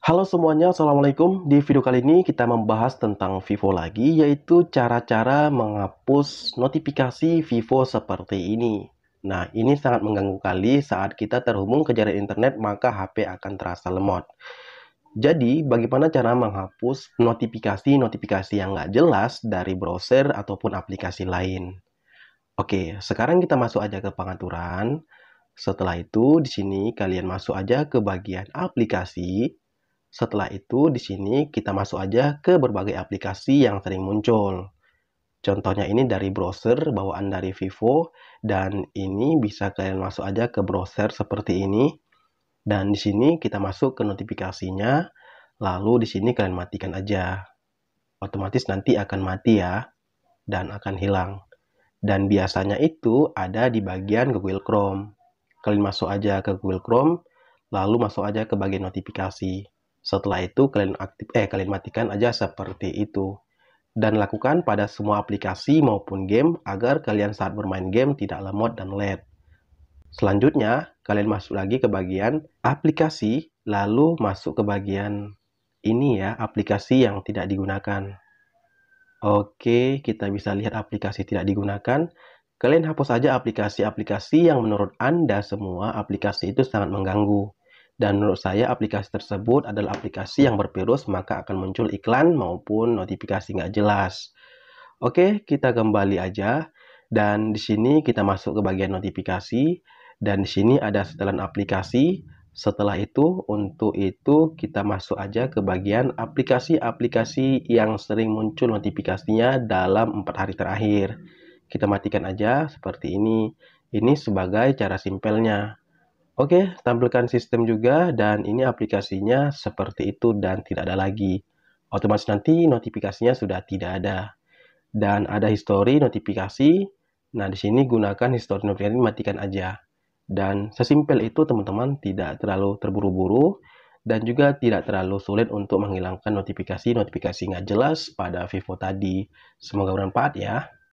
Halo semuanya, Assalamualaikum. Di video kali ini kita membahas tentang Vivo lagi, yaitu cara-cara menghapus notifikasi Vivo seperti ini. Nah, ini sangat mengganggu kali saat kita terhubung ke jaringan internet, maka HP akan terasa lemot. Jadi, bagaimana cara menghapus notifikasi-notifikasi yang nggak jelas dari browser ataupun aplikasi lain? Oke, sekarang kita masuk aja ke pengaturan. Setelah itu, di sini kalian masuk aja ke bagian aplikasi, setelah itu, di sini kita masuk aja ke berbagai aplikasi yang sering muncul. Contohnya ini dari browser bawaan dari Vivo dan ini bisa kalian masuk aja ke browser seperti ini. Dan di sini kita masuk ke notifikasinya, lalu di sini kalian matikan aja. Otomatis nanti akan mati ya dan akan hilang. Dan biasanya itu ada di bagian Google Chrome. Kalian masuk aja ke Google Chrome, lalu masuk aja ke bagian notifikasi. Setelah itu kalian aktif eh kalian matikan aja seperti itu dan lakukan pada semua aplikasi maupun game agar kalian saat bermain game tidak lemot dan lag. Selanjutnya, kalian masuk lagi ke bagian aplikasi lalu masuk ke bagian ini ya, aplikasi yang tidak digunakan. Oke, kita bisa lihat aplikasi tidak digunakan. Kalian hapus saja aplikasi-aplikasi yang menurut Anda semua aplikasi itu sangat mengganggu. Dan menurut saya aplikasi tersebut adalah aplikasi yang bervirus maka akan muncul iklan maupun notifikasi nggak jelas. Oke, kita kembali aja. Dan di sini kita masuk ke bagian notifikasi. Dan di sini ada setelan aplikasi. Setelah itu, untuk itu kita masuk aja ke bagian aplikasi-aplikasi yang sering muncul notifikasinya dalam empat hari terakhir. Kita matikan aja seperti ini. Ini sebagai cara simpelnya. Oke, tampilkan sistem juga dan ini aplikasinya seperti itu dan tidak ada lagi. Otomatis nanti notifikasinya sudah tidak ada. Dan ada histori notifikasi. Nah, di sini gunakan histori notifikasi matikan aja. Dan sesimpel itu teman-teman tidak terlalu terburu-buru dan juga tidak terlalu sulit untuk menghilangkan notifikasi-notifikasi nggak jelas pada Vivo tadi. Semoga bermanfaat ya.